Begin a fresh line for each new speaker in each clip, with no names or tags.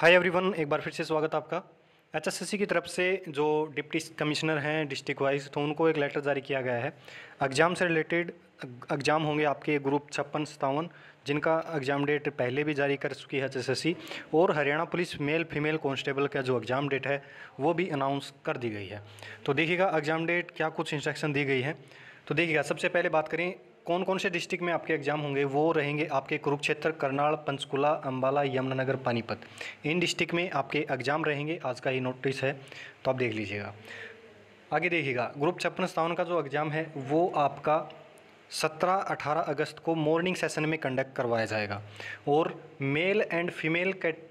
hi everyone एक बार फिर से स्वागत आपका एच की तरफ से जो डिप्टी कमिश्नर हैं डिस्ट्रिक्ट वाइज तो उनको एक लेटर जारी किया गया है एग्ज़ाम से रिलेटेड एग्ज़ाम होंगे आपके ग्रुप छप्पन सतावन जिनका एग्ज़ाम डेट पहले भी जारी कर चुकी है एच और Haryana police male female constable का जो एग्ज़ाम डेट है वो भी अनाउंस कर दी गई है तो देखिएगा एग्ज़ाम डेट क्या कुछ इंस्ट्रक्शन दी गई है तो देखिएगा सबसे पहले बात करें कौन कौन से डिस्ट्रिक्ट में आपके एग्ज़ाम होंगे वो रहेंगे आपके कुरुक्षेत्र करनाल पंचकुला अम्बाला यमुनानगर पानीपत इन डिस्ट्रिक्ट में आपके एग्ज़ाम रहेंगे आज का ये नोटिस है तो आप देख लीजिएगा आगे देखिएगा ग्रुप छप्पन स्थावन का जो एग्ज़ाम है वो आपका 17-18 अगस्त को मॉर्निंग सेशन में कंडक्ट करवाया जाएगा और मेल एंड फीमेल कैट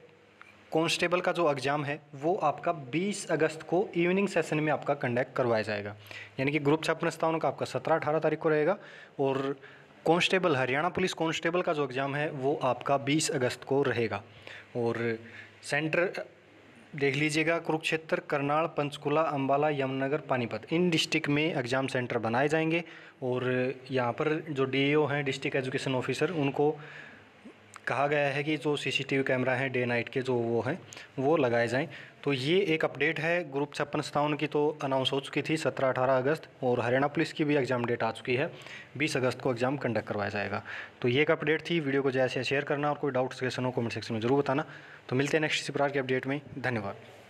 कॉन्स्टेबल का जो एग्ज़ाम है वो आपका 20 अगस्त को इवनिंग सेशन में आपका कंडक्ट करवाया जाएगा यानी कि ग्रुप छः प्रस्तावनों का आपका 17-18 तारीख को रहेगा और कॉन्स्टेबल हरियाणा पुलिस कॉन्स्टेबल का जो एग्ज़ाम है वो आपका 20 अगस्त को रहेगा और सेंटर देख लीजिएगा कुरुक्षेत्र करनाल पंचकुला अम्बाला यमुनगर पानीपत इन डिस्ट्रिक्ट में एग्ज़ाम सेंटर बनाए जाएंगे और यहाँ पर जो डी हैं डिस्ट्रिक्ट एजुकेशन ऑफिसर उनको कहा गया है कि जो सीसीटीवी कैमरा हैं डे नाइट के जो वो हैं वो लगाए जाएं तो ये एक अपडेट है ग्रुप छप्पन सतावन की तो अनाउंस हो चुकी थी सत्रह अठारह अगस्त और हरियाणा पुलिस की भी एग्ज़ाम डेट आ चुकी है बीस अगस्त को एग्ज़ाम कंडक्ट करवाया जाएगा तो ये एक अपडेट थी वीडियो को जैसे शेयर करना और कोई डाउट सजेशन हो कमेंट सेक्शन में ज़रूर बताना तो मिलते हैं नेक्स्ट इसी प्रकार के अपडेट में धन्यवाद